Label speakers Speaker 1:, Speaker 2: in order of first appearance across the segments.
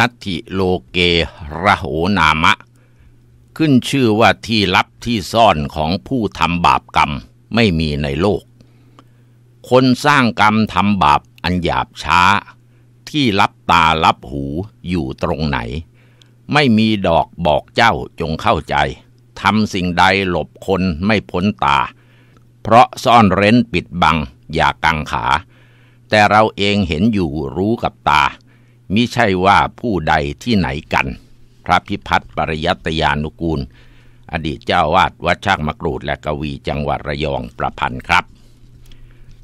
Speaker 1: นัตถิโลเกระโหนามะ ขึ้นชื่อว่าที่ลับที่ซ่อนของผู้ทำบาปกรรมไม่มีในโลก คนสร้างกรรมทำบาปอันหยาบช้า ที่ลับตาลับหูอยู่ตรงไหน ไม่มีดอกบอกเจ้าจงเข้าใจทำสิ่งใดหลบคนไม่พ้นตา เพราะซ่อนเร้นปิดบังอย่ากังขา แต่เราเองเห็นอยู่รู้กับตามิใช่ว่าผู้ใดที่ไหนกัน พระพิพัฒน์ปริยัตยานุกูล อดีตเจ้าวาดวัดช่างมะกรูดและกวีจังหวัดระยองประพันธ์ครับ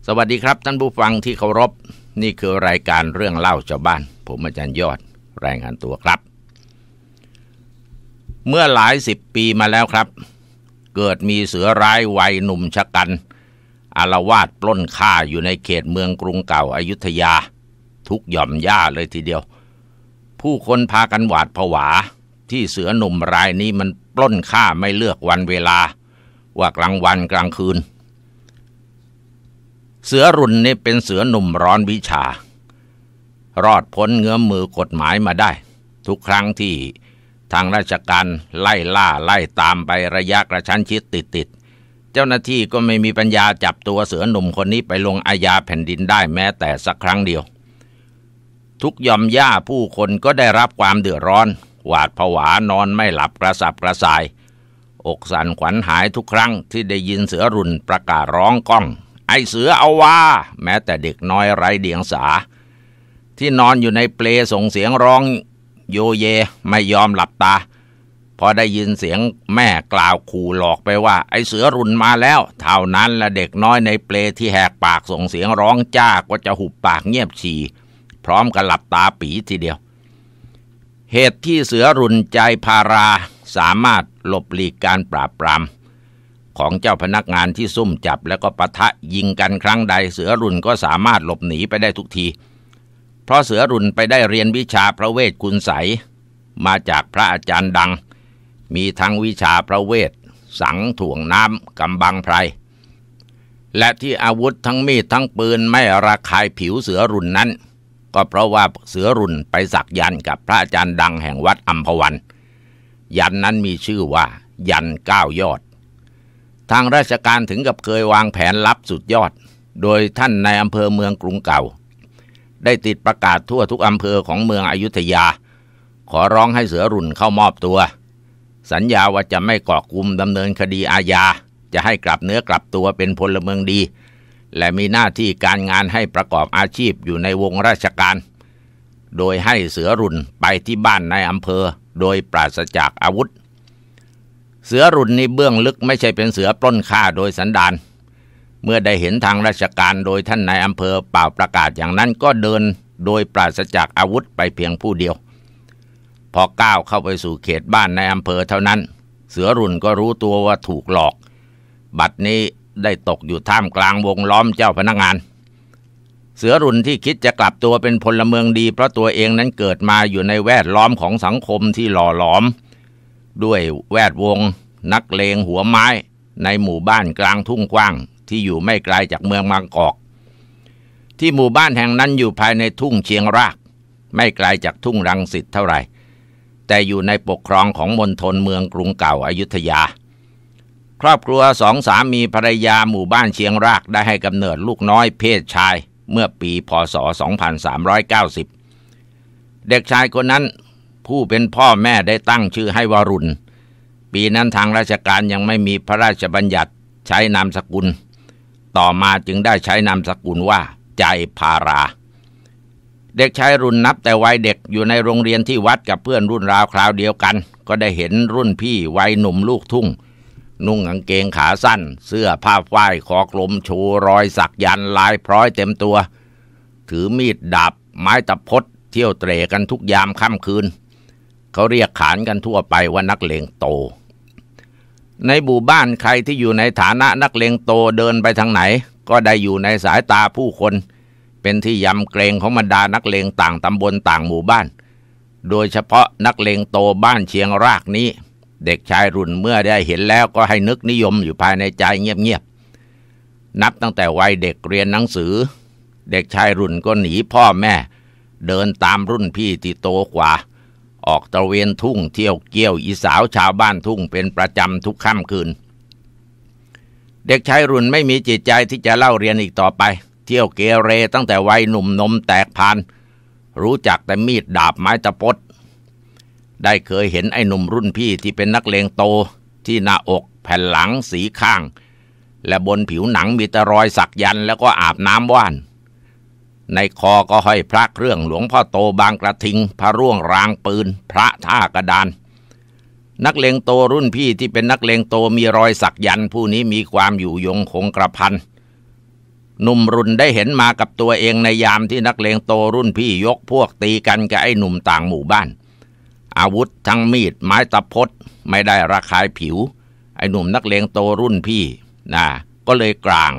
Speaker 1: สวัสดีครับ ท่านผู้ฟังที่เคารพ นี่คือรายการเรื่องเล่าชาวบ้าน ผมอาจารย์ยอดรายงานตัวครับ เมื่อหลายสิบปีมาแล้วครับ เกิดมีเสือร้ายวัยหนุ่มชะกันอารวาดปล้นฆ่าอยู่ในเขตเมืองกรุงเก่าอายุทยาทุกหย่อมหญ้าเลยทีเดียว ผู้คนพากันหวาดผวาที่เสือหนุ่มรายนี้มันปล้นฆ่าไม่เลือกวันเวลา ว่ากลางวันกลางคืน เสือรุ่นนี่เป็นเสือหนุ่มร้อนวิชา รอดพ้นเงื้อมมือกฎหมายมาได้ ทุกครั้งที่ทางราชการไล่ล่าไล่ตามไประยะกระชั้นชิดติดติด เจ้าหน้าที่ก็ไม่มีปัญญาจับตัวเสือหนุ่มคนนี้ไปลงอาญาแผ่นดินได้แม้แต่สักครั้งเดียวทุกยอมย่าผู้คนก็ได้รับความเดือดร้อน หวาดผวานอนไม่หลับกระสับกระส่าย อกสั่นขวัญหายทุกครั้งที่ได้ยินเสือรุนประกาศร้องก้อง ไอเสือเอาว่าแม้แต่เด็กน้อยไร้เดียงสา ที่นอนอยู่ในเปลส่งเสียงร้องโยเยไม่ยอมหลับตา พอได้ยินเสียงแม่กล่าวขู่หลอกไปว่า ไอเสือรุนมาแล้ว เท่านั้นละเด็กน้อยในเปลที่แหกปากส่งเสียงร้องจ้าก็จะหุบปากเงียบฉี่พร้อมกับหลับตาปีทีเดียว เหตุที่เสือรุนใจพาราสามารถหลบหลีกการปราบปรามของเจ้าพนักงานที่ซุ่มจับแล้วก็ปะทะยิงกันครั้งใดเสือรุนก็สามารถหลบหนีไปได้ทุกที เพราะเสือรุนไปได้เรียนวิชาพระเวทคุณใสมาจากพระอาจารย์ดัง มีทั้งวิชาพระเวทสังถ่วงน้ำกำบังไพร และที่อาวุธทั้งมีดทั้งปืนไม่ระคายผิวเสือรุนนั้นก็เพราะว่าเสือรุ่นไปสักยันกับพระอาจารย์ดังแห่งวัดอัมพวัน ยันนั้นมีชื่อว่า ยันเก้ายอด ทางราชการถึงกับเคยวางแผนลับสุดยอด โดยท่านในอำเภอเมืองกรุงเก่า ได้ติดประกาศทั่วทุกอำเภอของเมืองอยุธยา ขอร้องให้เสือรุ่นเข้ามอบตัว สัญญาว่าจะไม่ก่อกุมดำเนินคดีอาญา จะให้กลับเนื้อกลับตัวเป็นพลเมืองดีและมีหน้าที่การงานให้ประกอบอาชีพอยู่ในวงราชการ โดยให้เสือรุ่นไปที่บ้านในอำเภอโดยปราศจากอาวุธ เสือรุ่นนี้เบื้องลึกไม่ใช่เป็นเสือปล้นฆ่าโดยสันดาน เมื่อได้เห็นทางราชการโดยท่านนายอำเภอเป่าประกาศอย่างนั้นก็เดินโดยปราศจากอาวุธไปเพียงผู้เดียว พอก้าวเข้าไปสู่เขตบ้านในอำเภอเท่านั้น เสือรุ่นก็รู้ตัวว่าถูกหลอก บัดนี้ได้ตกอยู่ท่ามกลางวงล้อมเจ้าพนักงาน เสือรุ่นที่คิดจะกลับตัวเป็นพลเมืองดี เพราะตัวเองนั้นเกิดมาอยู่ในแวดล้อมของสังคมที่หล่อหลอม ด้วยแวดวง นักเลงหัวไม้ ในหมู่บ้านกลางทุ่งกว้าง ที่อยู่ไม่ไกลจากเมืองบางกอก ที่หมู่บ้านแห่งนั้นอยู่ภายในทุ่งเชียงราก ไม่ไกลจากทุ่งรังสิตเท่าไหร่ แต่อยู่ในปกครองของมณฑลเมืองกรุงเก่าอายุทยาครอบครัวสองสามีภรรยาหมู่บ้านเชียงรากได้ให้กำเนิดลูกน้อยเพศชาย เมื่อปีพศ 2390 เด็กชายคนนั้นผู้เป็นพ่อแม่ได้ตั้งชื่อให้วรุณปีนั้นทางราชการยังไม่มีพระราชบัญญัติใช้นามสกุล ต่อมาจึงได้ใช้นามสกุลว่า ใจพารา เด็กชายรุ่นนับแต่วัยเด็กอยู่ในโรงเรียนที่วัดกับเพื่อนรุ่นราวคราวเดียวกัน ก็ได้เห็นรุ่นพี่วัยหนุ่มลูกทุ่งนุ่งกางเกงขาสั้น เสื้อผ้าฝ้ายคอกลมชูรอยสักยันลายพร้อยเต็มตัว ถือมีดดาบไม้ตะพดเที่ยวเตะกันทุกยามค่ำคืน เขาเรียกขานกันทั่วไปว่านักเลงโต ในบู่บ้านใครที่อยู่ในฐานะนักเลงโตเดินไปทางไหน ก็ได้อยู่ในสายตาผู้คน เป็นที่ยำเกรงของบรรดานักเลงต่างตำบลต่างหมู่บ้าน โดยเฉพาะนักเลงโตบ้านเชียงรากนี้เด็กชายรุ่นเมื่อได้เห็นแล้วก็ให้นึกนิยมอยู่ภายในใจเงียบๆ นับตั้งแต่วัยเด็กเรียนหนังสือ เด็กชายรุ่นก็หนีพ่อแม่เดินตามรุ่นพี่ที่โตกว่า ออกตะเวนทุ่งเที่ยวเกี่ยวอีสาวชาวบ้านทุ่งเป็นประจำทุกค่ำคืน เด็กชายรุ่นไม่มีจิตใจที่จะเล่าเรียนอีกต่อไป เที่ยวเกเรตั้งแต่วัยหนุ่มนมแตกพันรู้จักแต่มีดดาบไม้ตะพดได้เคยเห็นไอ้หนุ่มรุ่นพี่ที่เป็นนักเลงโตที่หน้าอก แผ่นหลังสีข้าง และบนผิวหนังมีตะรอยสักยันแล้วก็อาบน้ำว่าน ในคอก็ห้อยพระเครื่อง หลวงพ่อโตบางกระทิง พระร่วงรางปืนพระท่ากระดาน นักเลงโตรุ่นพี่ที่เป็นนักเลงโตมีรอยสักยัน ผู้นี้มีความอยู่ยงคงกระพันหนุ่มรุ่นได้เห็นมากับตัวเองในยามที่นักเลงโตรุ่นพี่ยกพวกตีกันกับไอ้หนุ่มต่างหมู่บ้านอาวุธทั้งมีด ไม้ตะพดไม่ได้ระคายผิวไอ้หนุ่มนักเลงโตรุ่นพี่นะก็เลยกลาง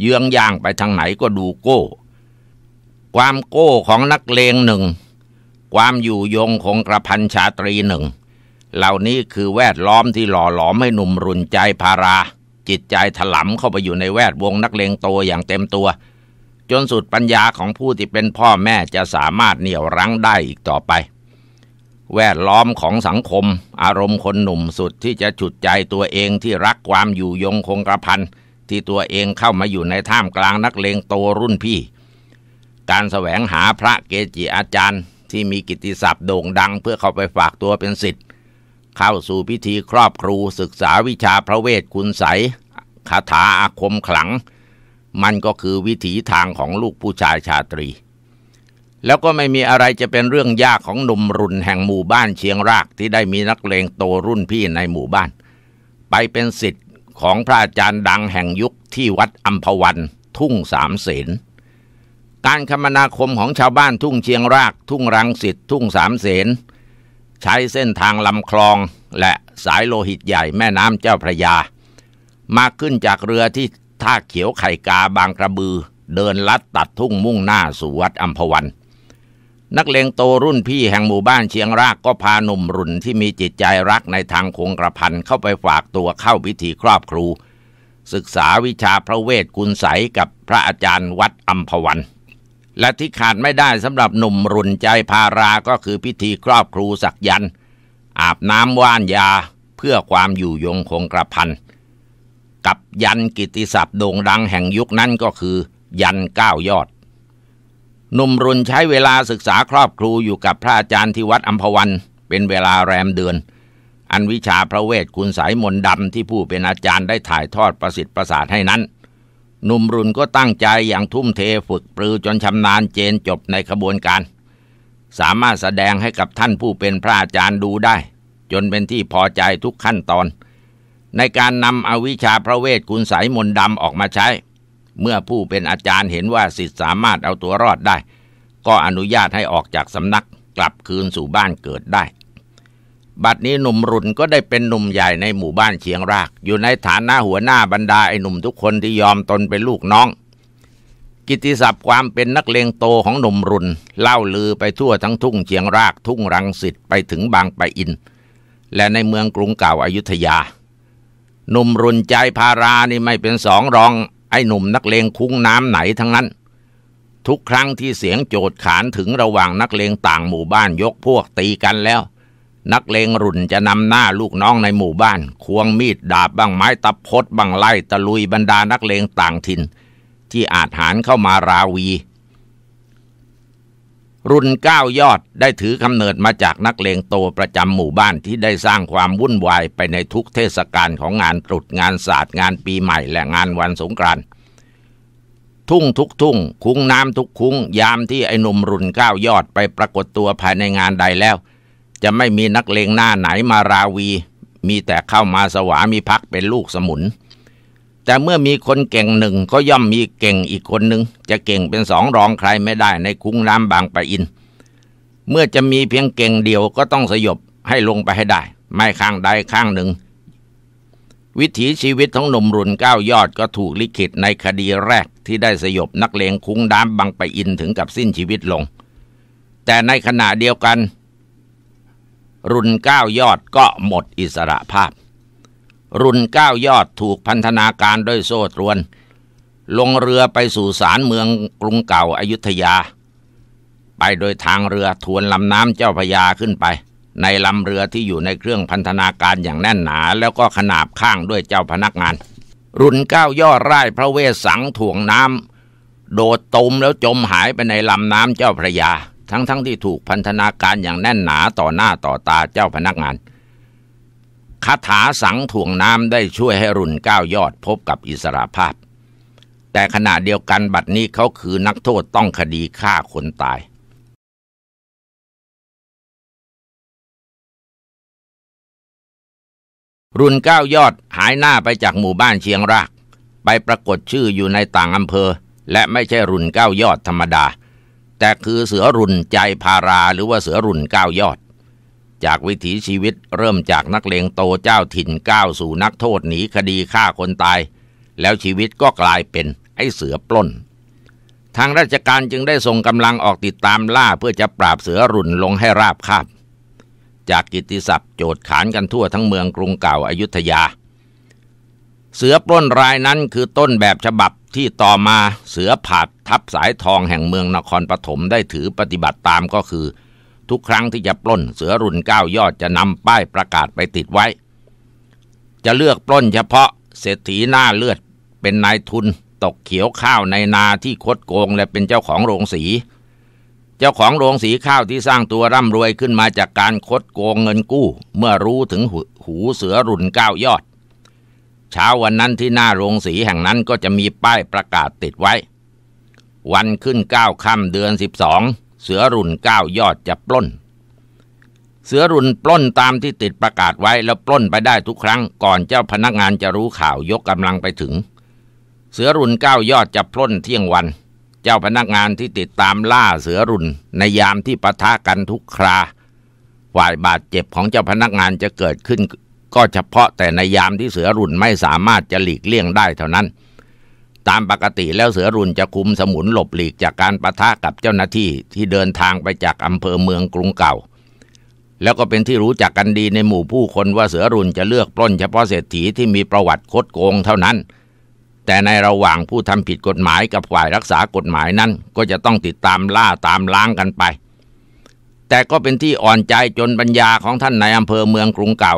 Speaker 1: เยื้องย่างไปทางไหนก็ดูโก้ ความโก้ของนักเลงหนึ่ง ความอยู่ยงของกระพันชาตรีหนึ่ง เหล่านี้คือแวดล้อมที่หล่อหลอมให้หนุ่มรุนใจพารา จิตใจถลำเข้าไปอยู่ในแวดวงนักเลงโตอย่างเต็มตัว จนสุดปัญญาของผู้ที่เป็นพ่อแม่จะสามารถเหนี่ยวรั้งได้อีกต่อไปแวดล้อมของสังคม อารมณ์คนหนุ่มสุดที่จะฉุดใจตัวเองที่รักความอยู่ยงคงกระพันที่ตัวเองเข้ามาอยู่ในท่ามกลางนักเลงโตรุ่นพี่ การสแสวงหาพระเกจิอาจารย์ที่มีกิตติศัพท์โด่งดังเพื่อเข้าไปฝากตัวเป็นสิทธิ์ เข้าสู่พิธีครอบครูศึกษาวิชาพระเวทคุณใสคาถาอาคมขลัง มันก็คือวิถีทางของลูกผู้ชายชาตรีแล้วก็ไม่มีอะไรจะเป็นเรื่องยากของหนุ่มรุ่นแห่งหมู่บ้านเชียงราก ที่ได้มีนักเลงโตรุ่นพี่ในหมู่บ้าน ไปเป็นสิทธิ์ของพระอาจารย์ดังแห่งยุคที่วัดอัมพวันทุ่งสามเสนการคมนาคมของชาวบ้านทุ่งเชียงราก ทุ่งรังสิตทุ่งสามเสนใช้เส้นทางลำคลองและสายโลหิตใหญ่แม่น้ำเจ้าพระยา มาขึ้นจากเรือที่ท่าเขียวไข่กาบางกระบือเดินลัดตัดทุ่งมุ่งหน้าสู่วัดอัมพวันนักเลงโตรุ่นพี่แห่งหมู่บ้านเชียงรากก็พาหนุ่มรุ่นที่มีจิตใจรักในทางคงกระพันเข้าไปฝากตัวเข้าพิธีครอบครู ศึกษาวิชาพระเวทกุลใสกับพระอาจารย์วัดอัมพวัน และที่ขาดไม่ได้สำหรับหนุ่มรุ่นใจพาราก็คือพิธีครอบครูสักยัน อาบน้ำว่านยาเพื่อความอยู่ยงคงกระพันกับยันกิติศัพท์โด่งดังแห่งยุคนั้นก็คือยันเก้ายอดหนุ่มรุนใช้เวลาศึกษาครอบครูอยู่กับพระอาจารย์ที่วัดอัมพวัน เป็นเวลาแรมเดือน อันวิชาพระเวทคุณสายมนดำที่ผู้เป็นอาจารย์ได้ถ่ายทอดประสิทธิ์ประสาทให้นั้น หนุ่มรุนก็ตั้งใจอย่างทุ่มเทฝึกปรือจนชำนาญเจนจบในขบวนการ สามารถแสดงให้กับท่านผู้เป็นพระอาจารย์ดูได้ จนเป็นที่พอใจทุกขั้นตอน ในการนำอวิชาพระเวทคุณสายมนดำออกมาใช้เมื่อผู้เป็นอาจารย์เห็นว่าสิทธิ์สามารถเอาตัวรอดได้ ก็อนุญาตให้ออกจากสำนักกลับคืนสู่บ้านเกิดได้ บัดนี้หนุ่มรุ่นก็ได้เป็นหนุ่มใหญ่ในหมู่บ้านเชียงราก อยู่ในฐานะหัวหน้าบรรดาไอ้หนุ่มทุกคนที่ยอมตนเป็นลูกน้อง กิติศัพท์ความเป็นนักเลงโตของหนุ่มรุ่นเล่าลือไปทั่วทั้งทุ่งเชียงรากทุ่งรังสิตไปถึงบางปะอิน และในเมืองกรุงเก่าอายุทยา หนุ่มรุ่นใจพารานี่ไม่เป็นสองรองไอ้หนุ่มนักเลงคุ้งน้ำไหนทั้งนั้น ทุกครั้งที่เสียงโจดขานถึงระหว่างนักเลงต่างหมู่บ้านยกพวกตีกันแล้ว นักเลงรุ่นจะนำหน้าลูกน้องในหมู่บ้าน ควงมีดดาบบางไม้ตะพดบางไล่ตะลุยบรรดานักเลงต่างถิ่น ที่อาจหารเข้ามาราวีรุ่นเก้ายอดได้ถือกำเนิดมาจากนักเลงโตประจำหมู่บ้านที่ได้สร้างความวุ่นวายไปในทุกเทศกาลของงานตรุษงานศาสตร์งานปีใหม่และงานวันสงกรานต์ทุ่งทุกทุ่ง คุ้งน้ำทุกคุ้ง ยามที่ไอ้หนุ่มรุ่นเก้ายอดไปปรากฏตัวภายในงานใดแล้ว จะไม่มีนักเลงหน้าไหนมาราวี มีแต่เข้ามาสวามีพักเป็นลูกสมุนแต่เมื่อมีคนเก่งหนึ่งก็ย่อมมีเก่งอีกคนหนึ่งจะเก่งเป็นสองรองใครไม่ได้ในคุ้งน้ำบางปะอิน เมื่อจะมีเพียงเก่งเดียวก็ต้องสยบให้ลงไปให้ได้ ไม่ข้างใดข้างหนึ่ง วิถีชีวิตของหนุ่มรุ่นก้าวยอดก็ถูกลิขิตในคดีแรกที่ได้สยบนักเลงคุ้งน้ำบางปะอินถึงกับสิ้นชีวิตลง แต่ในขณะเดียวกัน รุ่นก้าวยอดก็หมดอิสระภาพรุ่นเก้ายอดถูกพันธนาการด้วยโซ่ตรวน ลงเรือไปสู่สารเมืองกรุงเก่าอายุทยา ไปโดยทางเรือทวนลำน้ำเจ้าพยาขึ้นไป ในลำเรือที่อยู่ในเครื่องพันธนาการอย่างแน่นหนาแล้วก็ขนาบข้างด้วยเจ้าพนักงาน รุ่นเก้ายอดไร่พระเวสสังถ่วงน้ำโดดตมแล้วจมหายไปในลำน้ำเจ้าพระยา ทั้งๆทที่ถูกพันธนาการอย่างแน่นหนาต่อหน้าต่อตาเจ้าพนักงานคาถาสังถ่วงน้ำได้ช่วยให้รุ่นก้าวยอดพบกับอิสรภาพ แต่ขณะเดียวกันบัดนี้เขาคือนักโทษต้องคดีฆ่าคนตาย รุ่นก้าวยอดหายหน้าไปจากหมู่บ้านเชียงรากไปปรากฏชื่ออยู่ในต่างอำเภอและไม่ใช่รุ่นก้าวยอดธรรมดา แต่คือเสือรุ่นใจพาราหรือว่าเสือรุ่นก้าวยอดจากวิถีชีวิตเริ่มจากนักเลงโตเจ้าถิ่นก้าวสู่นักโทษหนีคดีฆ่าคนตาย แล้วชีวิตก็กลายเป็นไอ้เสือปล้น ทางราชการจึงได้ส่งกำลังออกติดตามล่าเพื่อจะปราบเสือรุ่นลงให้ราบคาบจากกิติศัพท์โจดขานกันทั่วทั้งเมืองกรุงเก่าอายุทยา เสือปล้นรายนั้นคือต้นแบบฉบับที่ต่อมาเสือผาดทับสายทองแห่งเมืองนครปฐมได้ถือปฏิบัติตามก็คือทุกครั้งที่จะปล้นเสือรุ่นเก้ายอดจะนำป้ายประกาศไปติดไว้ จะเลือกปล้นเฉพาะเศรษฐีหน้าเลือด เป็นนายทุนตกเขียวข้าวในนาที่คดโกงและเป็นเจ้าของโรงสีเจ้าของโรงสีข้าวที่สร้างตัวร่ำรวยขึ้นมาจากการคดโกงเงินกู้ เมื่อรู้ถึงหูเสือรุ่นเก้ายอด เช้าวันนั้นที่หน้าโรงสีแห่งนั้นก็จะมีป้ายประกาศติดไว้ วันขึ้นเก้าค่ำเดือนสิบสองเสือรุ่นเก้ายอดจะปล้น เสือรุ่นปล้นตามที่ติดประกาศไว้แล้วปล้นไปได้ทุกครั้ง ก่อนเจ้าพนักงานจะรู้ข่าวยกกำลังไปถึง เสือรุ่นเก้ายอดจะปล้นเที่ยงวัน เจ้าพนักงานที่ติดตามล่าเสือรุ่น ในยามที่ปะทะกันทุกคราฝ่ายบาดเจ็บของเจ้าพนักงานจะเกิดขึ้นก็เฉพาะแต่ในยามที่เสือรุ่นไม่สามารถจะหลีกเลี่ยงได้เท่านั้นตามปกติแล้วเสือรุนจะคุมสมุนหลบหลีกจากการประทะกับเจ้าหน้าที่ที่เดินทางไปจากอำเภอเมืองกรุงเก่า แล้วก็เป็นที่รู้จักกันดีในหมู่ผู้คนว่าเสือรุนจะเลือกปล้นเฉพาะเศรษฐีที่มีประวัติคดโกงเท่านั้น แต่ในระหว่างผู้ทำผิดกฎหมายกับฝ่ายรักษากฎหมายนั้นก็จะต้องติดตามล่าตามล้างกันไป แต่ก็เป็นที่อ่อนใจจนปัญญาของท่านในอำเภอเมืองกรุงเก่า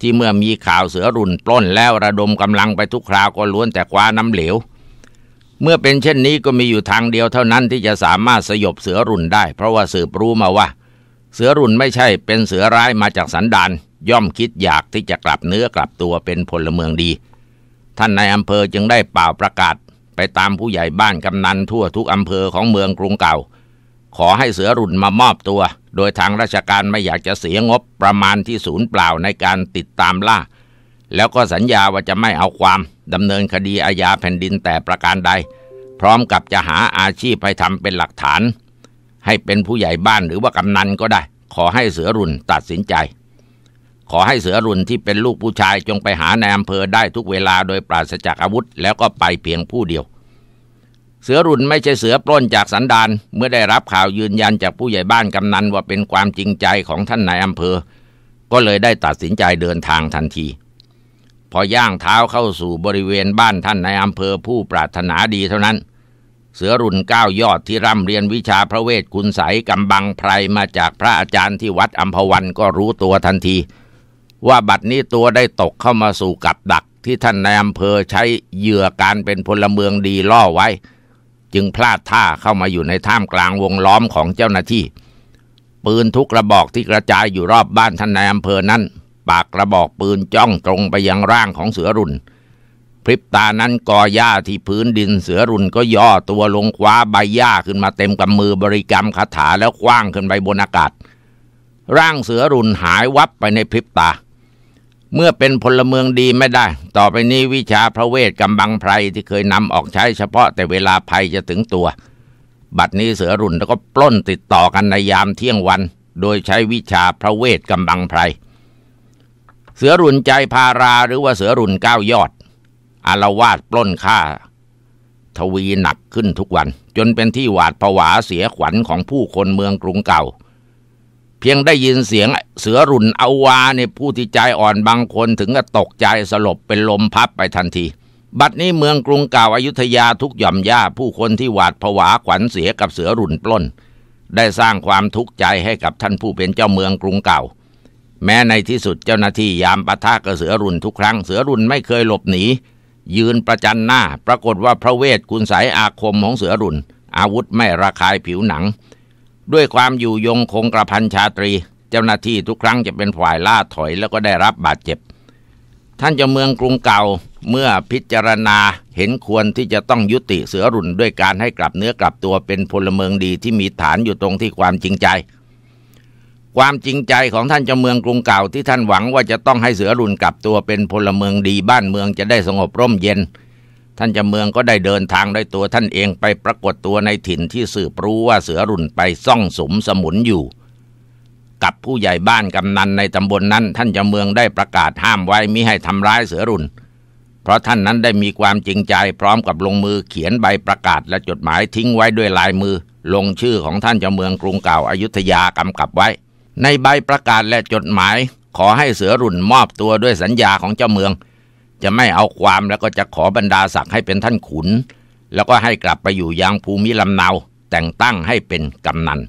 Speaker 1: ที่เมื่อมีข่าวเสือรุ่นปล้นแล้วระดมกำลังไปทุกคราวก็ล้วนแต่คว้าน้ำเหลว เมื่อเป็นเช่นนี้ก็มีอยู่ทางเดียวเท่านั้นที่จะสามารถสยบเสือรุ่นได้ เพราะว่าสืบรู้มาว่า เสือรุ่นไม่ใช่เป็นเสือร้ายมาจากสันดานย่อมคิดอยากที่จะกลับเนื้อกลับตัวเป็นพลเมืองดี ท่านนายอำเภอจึงได้เป่าประกาศ ไปตามผู้ใหญ่บ้านกำนันทั่วทุกอำเภอของเมืองกรุงเก่า ขอให้เสือรุ่นมามอบตัวโดยทางราชการไม่อยากจะเสียงบประมาณที่ศูนย์เปล่าในการติดตามล่า แล้วก็สัญญาว่าจะไม่เอาความดำเนินคดีอาญาแผ่นดินแต่ประการใด พร้อมกับจะหาอาชีพให้ทำเป็นหลักฐานให้เป็นผู้ใหญ่บ้านหรือว่ากำนันก็ได้ ขอให้เสือรุ่นตัดสินใจ ขอให้เสือรุ่นที่เป็นลูกผู้ชายจงไปหาในอำเภอได้ทุกเวลาโดยปราศจากอาวุธ แล้วก็ไปเพียงผู้เดียวเสือรุ่นไม่ใช่เสือปล้นจากสันดาน เมื่อได้รับข่าวยืนยันจากผู้ใหญ่บ้านกำนันว่าเป็นความจริงใจของท่านนายอำเภอ ก็เลยได้ตัดสินใจเดินทางทันที พอย่างเท้าเข้าสู่บริเวณบ้านท่านนายอำเภอผู้ปรารถนาดีเท่านั้น เสือรุ่นก้าวยอดที่ร่ำเรียนวิชาพระเวทคุณใสกำบังไพรมาจากพระอาจารย์ที่วัดอัมพวันก็รู้ตัวทันที ว่าบัดนี้ตัวได้ตกเข้ามาสู่กับดักที่ท่านนายอำเภอใช้เหยื่อการเป็นพลเมืองดีล่อไว้จึงพลาดท่าเข้ามาอยู่ในท่ามกลางวงล้อมของเจ้าหน้าที่ ปืนทุกระบอกที่กระจายอยู่รอบบ้านท่านนายอำเภอนั้นปากกระบอกปืนจ้องตรงไปยังร่างของเสือรุ่นพริบตานั้นกอหญ้าที่พื้นดินเสือรุ่นก็ย่อตัวลงคว้าใบหญ้าขึ้นมาเต็มกำมือบริกรรมคาถาแล้วคว้างขึ้นไปบนอากาศ ร่างเสือรุ่นหายวับไปในพริบตาเมื่อเป็นพลเมืองดีไม่ได้ ต่อไปนี้วิชาพระเวทกำบังไพรที่เคยนำออกใช้เฉพาะแต่เวลาภัยจะถึงตัว บัดนี้เสือรุ่นแล้วก็ปล้นติดต่อกันในยามเที่ยงวัน โดยใช้วิชาพระเวทกำบังไพร เสือรุ่นใจพาราหรือว่าเสือรุ่นก้าวยอดอารวาสปล้นฆ่า ทวีหนักขึ้นทุกวัน จนเป็นที่หวาดผวาเสียขวัญของผู้คนเมืองกรุงเก่าเพียงได้ยินเสียงเสือรุ่นเอาวาในผู้ที่ใจอ่อนบางคนถึงกับตกใจสลบเป็นลมพับไปทันที บัดนี้เมืองกรุงเก่าอายุทยาทุกหย่อมย่าผู้คนที่หวาดผวาขวัญเสียกับเสือรุ่นปล้น ได้สร้างความทุกข์ใจให้กับท่านผู้เป็นเจ้าเมืองกรุงเก่า แม้ในที่สุดเจ้าหน้าที่ยามปะทะกับเสือรุ่นทุกครั้งเสือรุ่นไม่เคยหลบหนียืนประจันหน้า ปรากฏว่าพระเวทคุณสายอาคมของเสือรุ่น อาวุธไม่ระคายผิวหนังด้วยความอยู่ยงคงกระพันชาตรี เจ้าหน้าที่ทุกครั้งจะเป็นฝ่ายล่าถอย แล้วก็ได้รับบาดเจ็บ ท่านเจ้าเมืองกรุงเก่าเมื่อพิจารณาเห็นควรที่จะต้องยุติเสือรุ่นด้วยการให้กลับเนื้อกลับตัวเป็นพลเมืองดีที่มีฐานอยู่ตรงที่ความจริงใจ ความจริงใจของท่านเจ้าเมืองกรุงเก่าที่ท่านหวังว่าจะต้องให้เสือรุ่นกลับตัวเป็นพลเมืองดี บ้านเมืองจะได้สงบร่มเย็นท่านจำเมืองก็ได้เดินทางด้ยตัวท่านเองไปปรากฏตัวในถิ่นที่สืบรู้ว่าเสือรุ่นไปซ่องสมสมุนอยู่ กับผู้ใหญ่บ้านกำนันในตำบลนนั้นท่านจำเมืองได้ประกาศห้ามไว้มิให้ทำร้ายเสือรุ่น เพราะท่านนั้นได้มีความจริงใจ พร้อมกับลงมือเขียนใบประกาศและจดหมายทิ้งไว้ด้วยลายมือ ลงชื่อของท่านจำเมืองกรุงเก่าอายุทยากำกับไว้ ในใบประกาศและจดหมาย ขอให้เสือรุ่นมอบตัวด้วยสัญญาของเจ้าเมืองจะไม่เอาความแล้วก็จะขอบรรดาศักดิ์ให้เป็นท่านขุน แล้วก็ให้กลับไปอยู่ยังภูมิลำเนาแต่งตั้งให้เป็นกำนัน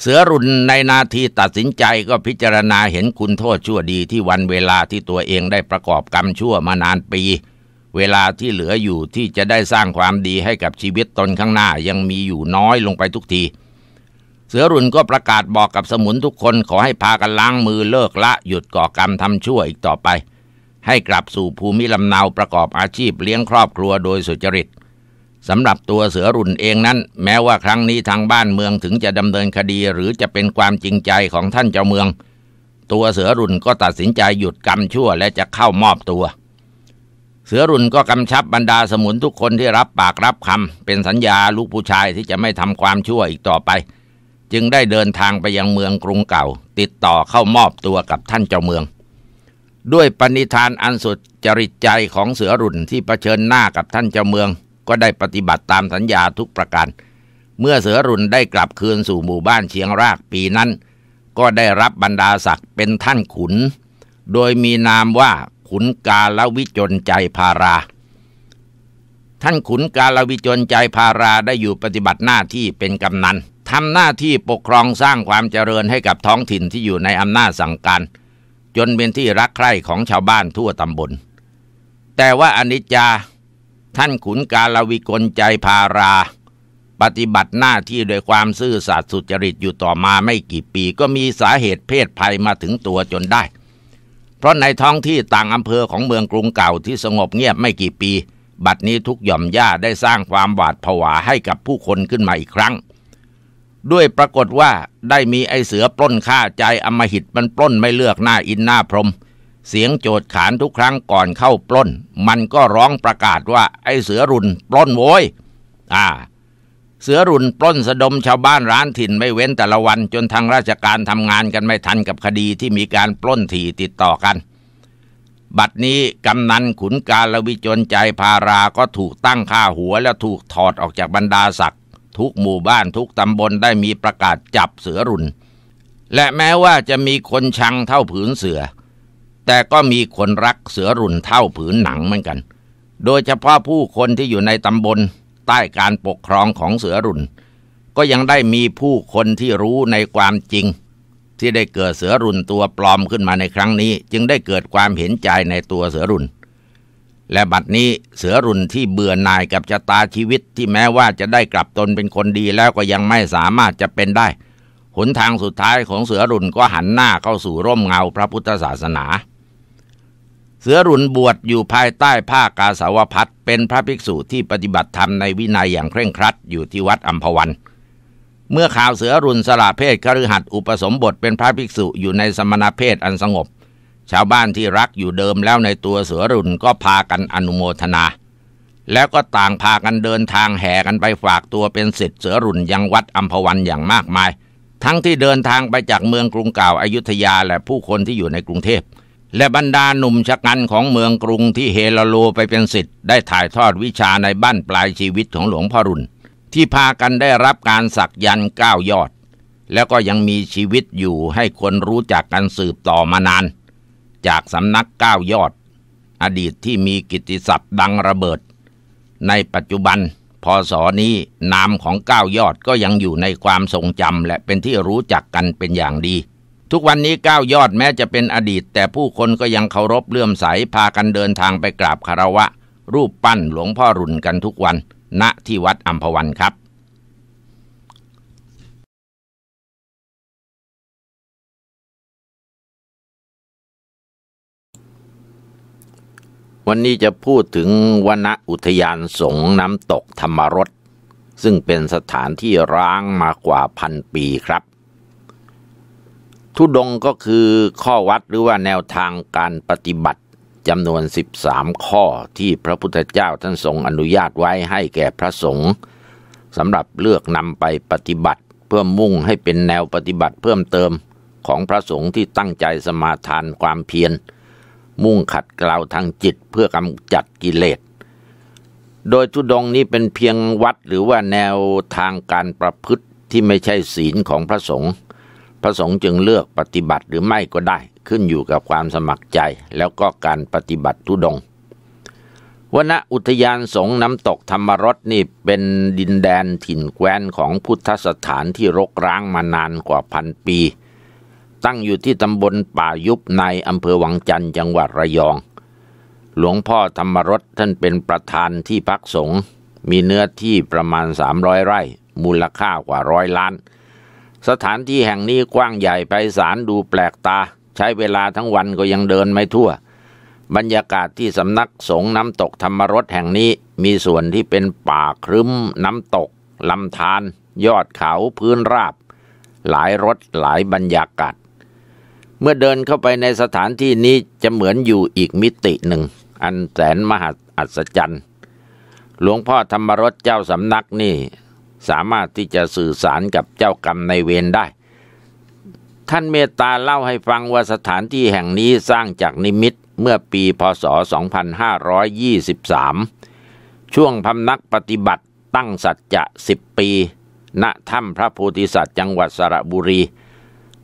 Speaker 1: เสือรุ่นในนาทีตัดสินใจก็พิจารณาเห็นคุณโทษชั่วดีที่วันเวลาที่ตัวเองได้ประกอบกรรมชั่วมานานปี เวลาที่เหลืออยู่ที่จะได้สร้างความดีให้กับชีวิตตนข้างหน้ายังมีอยู่น้อยลงไปทุกที เสือรุ่นก็ประกาศบอกกับสมุนทุกคน ขอให้พากันล้างมือเลิกละ หยุดก่อกรรมทำชั่วอีกต่อไปให้กลับสู่ภูมิลำเนาประกอบอาชีพเลี้ยงครอบครัวโดยสุจริตสำหรับตัวเสือรุ่นเองนั้นแม้ว่าครั้งนี้ทางบ้านเมืองถึงจะดำเนินคดีหรือจะเป็นความจริงใจของท่านเจ้าเมือง ตัวเสือรุ่นก็ตัดสินใจหยุดกรรมชั่วและจะเข้ามอบตัว เสือรุ่นก็กำชับบรรดาสมุนทุกคนที่รับปากรับคำเป็นสัญญาลูกผู้ชายที่จะไม่ทำความชั่วอีกต่อไป จึงได้เดินทางไปยังเมืองกรุงเก่า ติดต่อเข้ามอบตัวกับท่านเจ้าเมืองด้วยปณิธานอันสุดจริตใจของเสือรุ่นที่เผชิญหน้ากับท่านเจ้าเมือง ก็ได้ปฏิบัติตามสัญญาทุกประการเมื่อเสือรุ่นได้กลับคืนสู่หมู่บ้านเชียงรากปีนั้น ก็ได้รับบรรดาศักดิ์เป็นท่านขุนโดยมีนามว่าขุนกาลวิจนใจพารา ท่านขุนกาลวิจนใจพาราได้อยู่ปฏิบัติหน้าที่เป็นกำนันทำหน้าที่ปกครองสร้างความเจริญให้กับท้องถิ่นที่อยู่ในอำนาจสั่งการจนเป็นที่รักใคร่ของชาวบ้านทั่วตำบล แต่ว่าอนิจจาท่านขุนกาลวิกลใจพารา ปฏิบัติหน้าที่โดยความซื่อสัตย์สุจริตอยู่ต่อมาไม่กี่ปีก็มีสาเหตุเพศภัยมาถึงตัวจนได้ เพราะในท้องที่ต่างอำเภอของเมืองกรุงเก่าที่สงบเงียบไม่กี่ปี บัดนี้ทุกหย่อมหญ้าได้สร้างความหวาดผวาให้กับผู้คนขึ้นมาอีกครั้งด้วยปรากฏว่าได้มีไอเสือปล้นฆ่าใจอมหิตมันปล้นไม่เลือกหน้าอินหน้าพรม เสียงโจดขานทุกครั้งก่อนเข้าปล้น มันก็ร้องประกาศว่าไอเสือรุนปล้นโวยอ่าเสือรุนปล้นสะดมชาวบ้านร้านถิ่นไม่เว้นแต่ละวันจนทางราชการทำงานกันไม่ทันกับคดีที่มีการปล้นถี่ติดต่อกัน บัดนี้กำนันขุนการลวิจนใจพาราก็ถูกตั้งค่าหัวและถูกถอดออกจากบรรดาศักดิ์ทุกหมู่บ้านทุกตำบลได้มีประกาศจับเสือรุนและแม้ว่าจะมีคนชังเท่าผืนเสือ แต่ก็มีคนรักเสือรุนเท่าผืนหนังเหมือนกัน โดยเฉพาะผู้คนที่อยู่ในตำบลใต้การปกครองของเสือรุนก็ยังได้มีผู้คนที่รู้ในความจริง ที่ได้เกิดเสือรุนตัวปลอมขึ้นมาในครั้งนี้ จึงได้เกิดความเห็นใจในตัวเสือรุนและบัดนี้เสือรุ่นที่เบื่อหน่ายกับชะตาชีวิตที่แม้ว่าจะได้กลับตนเป็นคนดีแล้วก็ยังไม่สามารถจะเป็นได้หนทางสุดท้ายของเสือรุ่นก็หันหน้าเข้าสู่ร่มเงาพระพุทธศาสนา เสือรุ่นบวชอยู่ภายใต้ผ้ากาสาวพัดเป็นพระภิกษุที่ปฏิบัติธรรมในวินัยอย่างเคร่งครัด อยู่ที่วัดอัมพวัน เมื่อข่าวเสือรุ่นสละเพศคฤหัสถ์อุปสมบทเป็นพระภิกษุอยู่ในสมณเพศอันสงบชาวบ้านที่รักอยู่เดิมแล้วในตัวเสือรุ่นก็พากันอนุโมทนา แล้วก็ต่างพากันเดินทางแห่กันไปฝากตัวเป็นสิทธิ์เสือรุ่นยังวัดอัมพวันอย่างมากมาย ทั้งที่เดินทางไปจากเมืองกรุงเก่าอายุทยาและผู้คนที่อยู่ในกรุงเทพและบรรดาหนุ่มชะกันของเมืองกรุงที่เฮลโลไปเป็นสิทธิ์ได้ถ่ายทอดวิชาในบ้านปลายชีวิตของหลวงพ่อรุ่น ที่พากันได้รับการสักยันเก้ายอด แล้วก็ยังมีชีวิตอยู่ให้คนรู้จักกันสืบต่อมานานจากสำนักก้าวยอด อดีตที่มีกิติศัพท์ดังระเบิด ในปัจจุบันพศนี้นามของก้าวยอดก็ยังอยู่ในความทรงจำและเป็นที่รู้จักกันเป็นอย่างดี ทุกวันนี้ก้าวยอดแม้จะเป็นอดีต แต่ผู้คนก็ยังเคารพเลื่อมใสพากันเดินทางไปกราบคารวะ รูปปั้นหลวงพ่อรุ่นกันทุกวัน ณที่วัดอัมพวันครับวันนี้จะพูดถึงวนอุทยานสงน้ำตกธรรมรสซึ่งเป็นสถานที่ร้างมากว่าพันปีครับ ทุดงก็คือข้อวัดหรือว่าแนวทางการปฏิบัติจำนวน 13 ข้อที่พระพุทธเจ้าท่านทรงอนุญาตไว้ให้แก่พระสงฆ์สำหรับเลือกนำไปปฏิบัติเพื่อมุ่งให้เป็นแนวปฏิบัติเพิ่มเติมของพระสงฆ์ที่ตั้งใจสมาทานความเพียรมุ่งขัดเกลาทางจิตเพื่อกำจัดกิเลส โดยทุดงนี้เป็นเพียงวัดหรือว่าแนวทางการประพฤติที่ไม่ใช่ศีลของพระสงฆ์ พระสงฆ์จึงเลือกปฏิบัติหรือไม่ก็ได้ขึ้นอยู่กับความสมัครใจแล้วก็การปฏิบัติทุดงวนอุทยานสงน้ำตกธรรมรสนี่เป็นดินแดนถิ่นแคว้นของพุทธสถานที่รกร้างมานานกว่าพันปีตั้งอยู่ที่ตำบลป่ายุบในอำเภอวังจันทร์จังหวัดระยอง หลวงพ่อธรรมรสท่านเป็นประธานที่พักสงฆ์ มีเนื้อที่ประมาณ300ไร่ มูลค่ากว่าร้อยล้าน สถานที่แห่งนี้กว้างใหญ่ไพศาลดูแปลกตา ใช้เวลาทั้งวันก็ยังเดินไม่ทั่ว บรรยากาศที่สำนักสงฆ์น้ำตกธรรมรสแห่งนี้มีส่วนที่เป็นป่าครึ้มน้ำตกลำธารยอดเขาพื้นราบ หลายรสหลายบรรยากาศเมื่อเดินเข้าไปในสถานที่นี้จะเหมือนอยู่อีกมิติหนึ่ง อันแสนมหัศอัศจรรย์ หลวงพ่อธรรมรสเจ้าสำนักนี่ สามารถที่จะสื่อสารกับเจ้ากรรมในเวรได้ ท่านเมตตาเล่าให้ฟังว่าสถานที่แห่งนี้สร้างจากนิมิต เมื่อปีพศ 2523 ช่วงพำนักปฏิบัติตั้งสัจจะ 10 ปีณถ้ำพระโพธิสัตว์จังหวัดสระบุรี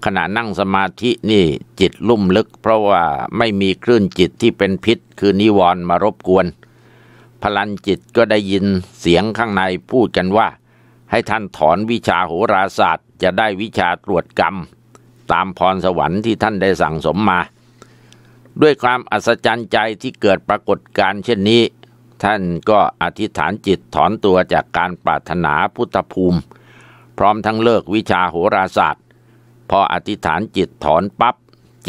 Speaker 1: ขณะนั่งสมาธินี่จิตลุ่มลึกเพราะว่าไม่มีคลื่นจิตที่เป็นพิษคือนิวรณ์มารบกวน พลันจิตก็ได้ยินเสียงข้างในพูดกันว่า ให้ท่านถอนวิชาโหราศาสตร์จะได้วิชาตรวจกรรม ตามพรสวรรค์ที่ท่านได้สั่งสมมา ด้วยความอัศจรรย์ใจที่เกิดปรากฏการเช่นนี้ ท่านก็อธิษฐานจิตถอนตัวจากการปรารถนาพุทธภูมิ พร้อมทั้งเลิกวิชาโหราศาสตร์พออธิษฐานจิตถอนปับ๊บ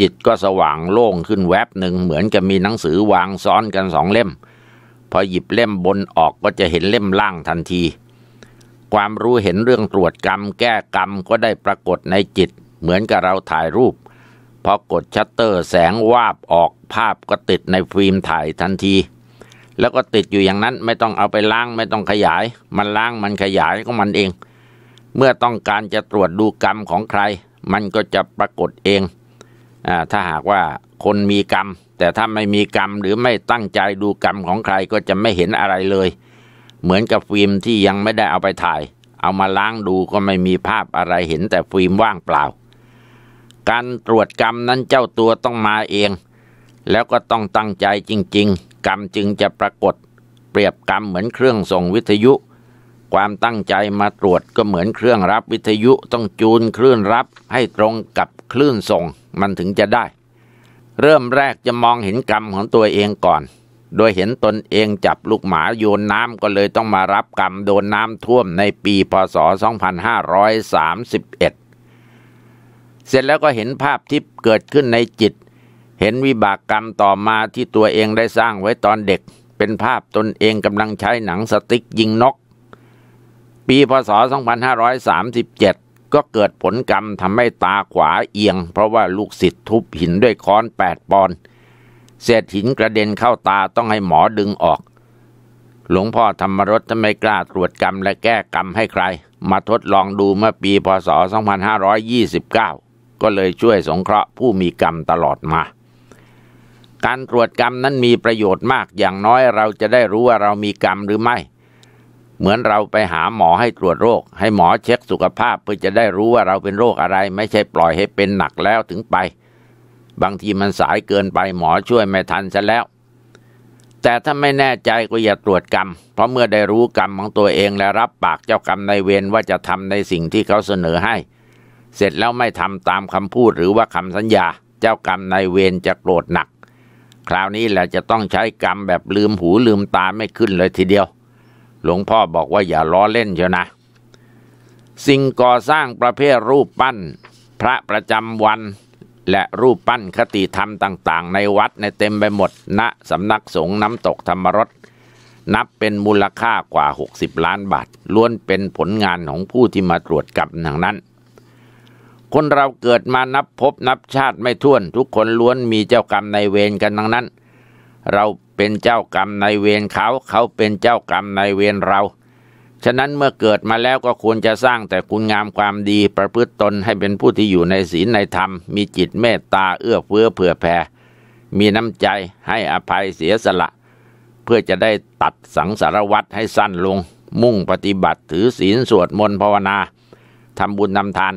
Speaker 1: จิตก็สว่างโล่งขึ้นแวบหนึ่งเหมือนกับมีหนังสือวางซ้อนกันสองเล่ม พอหยิบเล่มบนออกก็จะเห็นเล่มล่างทันที ความรู้เห็นเรื่องตรวจกรรม แก้กรรมก็ได้ปรากฏในจิต เหมือนกับเราถ่ายรูปพอกดชัตเตอร์แสงวาบออกภาพก็ติดในฟิล์มถ่ายทันที แล้วก็ติดอยู่อย่างนั้นไม่ต้องเอาไปล้างไม่ต้องขยาย มันล้างมันขยายของมันเอง เมื่อต้องการจะตรวจดูกรรมของใครมันก็จะปรากฏเองอถ้าหากว่าคนมีกรรม แต่ถ้าไม่มีกรรมหรือไม่ตั้งใจดูกรรมของใครก็จะไม่เห็นอะไรเลย เหมือนกับฟิล์มที่ยังไม่ได้เอาไปถ่าย เอามาล้างดูก็ไม่มีภาพอะไรเห็นแต่ฟิล์มว่างเปล่า การตรวจกรรมนั้นเจ้าตัวต้องมาเอง แล้วก็ต้องตั้งใจจริง ๆ กรรมจึงจะปรากฏ เปรียบกรรมเหมือนเครื่องส่งวิทยุความตั้งใจมาตรวจก็เหมือนเครื่องรับวิทยุต้องจูนคลื่นรับให้ตรงกับคลื่นส่ง มันถึงจะได้ เริ่มแรกจะมองเห็นกรรมของตัวเองก่อน โดยเห็นตนเองจับลูกหมาโยนน้ำก็เลยต้องมารับกรรมโดนน้ำท่วมในปีพศ2531เสร็จแล้วก็เห็นภาพที่เกิดขึ้นในจิต เห็นวิบากกรรมต่อมาที่ตัวเองได้สร้างไว้ตอนเด็ก เป็นภาพตนเองกำลังใช้หนังสติ๊กยิงนกปีพศ 2537 ก็เกิดผลกรรมทำให้ตาขวาเอียง เพราะว่าลูกศิษย์ทุบหินด้วยค้อน 8 ปอนด์เศษหินกระเด็นเข้าตาต้องให้หมอดึงออก หลวงพ่อธรรมรสจะไม่กล้าตรวจกรรมและแก้กรรมให้ใคร มาทดลองดูเมื่อปีพศ 2529 ก็เลยช่วยสงเคราะห์ผู้มีกรรมตลอดมา การตรวจกรรมนั้นมีประโยชน์มากอย่างน้อยเราจะได้รู้ว่าเรามีกรรมหรือไม่เหมือนเราไปหาหมอให้ตรวจโรค ให้หมอเช็คสุขภาพเพื่อจะได้รู้ว่าเราเป็นโรคอะไร ไม่ใช่ปล่อยให้เป็นหนักแล้วถึงไป บางทีมันสายเกินไปหมอช่วยไม่ทันซะแล้ว แต่ถ้าไม่แน่ใจก็อย่าตรวจกรรม เพราะเมื่อได้รู้กรรมของตัวเองและรับปากเจ้ากรรมในเวรว่าจะทำในสิ่งที่เขาเสนอให้ เสร็จแล้วไม่ทำตามคำพูดหรือว่าคำสัญญา เจ้ากรรมในเวรจะโกรธหนัก คราวนี้แหละจะต้องใช้กรรมแบบลืมหูลืมตาไม่ขึ้นเลยทีเดียวหลวงพ่อบอกว่าอย่าล้อเล่นเชียวนะ สิ่งก่อสร้างประเภทรูปปั้นพระประจำวันและรูปปั้นคติธรรมต่างๆในวัดในเต็มไปหมดณนะสำนักสงฆ์น้ำตกธรรมรสนับเป็นมูลค่ากว่า 60 ล้านบาท ล้วนเป็นผลงานของผู้ที่มาตรวจกับหนังนั้น คนเราเกิดมานับพบนับชาติไม่ถ้วนทุกคนล้วนมีเจ้ากรรมในเวรกันทั้งนั้นเราเป็นเจ้ากรรมในเวรเขา เขาเป็นเจ้ากรรมในเวรเรา ฉะนั้นเมื่อเกิดมาแล้วก็ควรจะสร้างแต่คุณงามความดีประพฤติตนให้เป็นผู้ที่อยู่ในศีลในธรรม มีจิตเมตตาเอื้อเฟื้อเผื่อแผ่ มีน้ำใจให้อภัยเสียสละ เพื่อจะได้ตัดสังสารวัตรให้สั้นลง มุ่งปฏิบัติถือศีลสวดมนต์ภาวนา ทำบุญนำทาน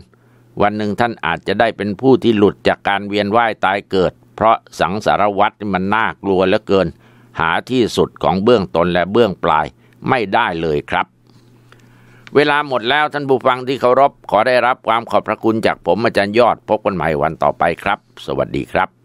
Speaker 1: วันหนึ่งท่านอาจจะได้เป็นผู้ที่หลุดจากการเวียนว่ายตายเกิด เพราะสังสารวัตรมันน่ากลัวเหลือเกินหาที่สุดของเบื้องต้นและเบื้องปลายไม่ได้เลยครับ เวลาหมดแล้วท่านผู้ฟังที่เคารพขอได้รับความขอบพระคุณจากผมอาจารย์ยอด พบกันใหม่วันต่อไปครับ สวัสดีครับ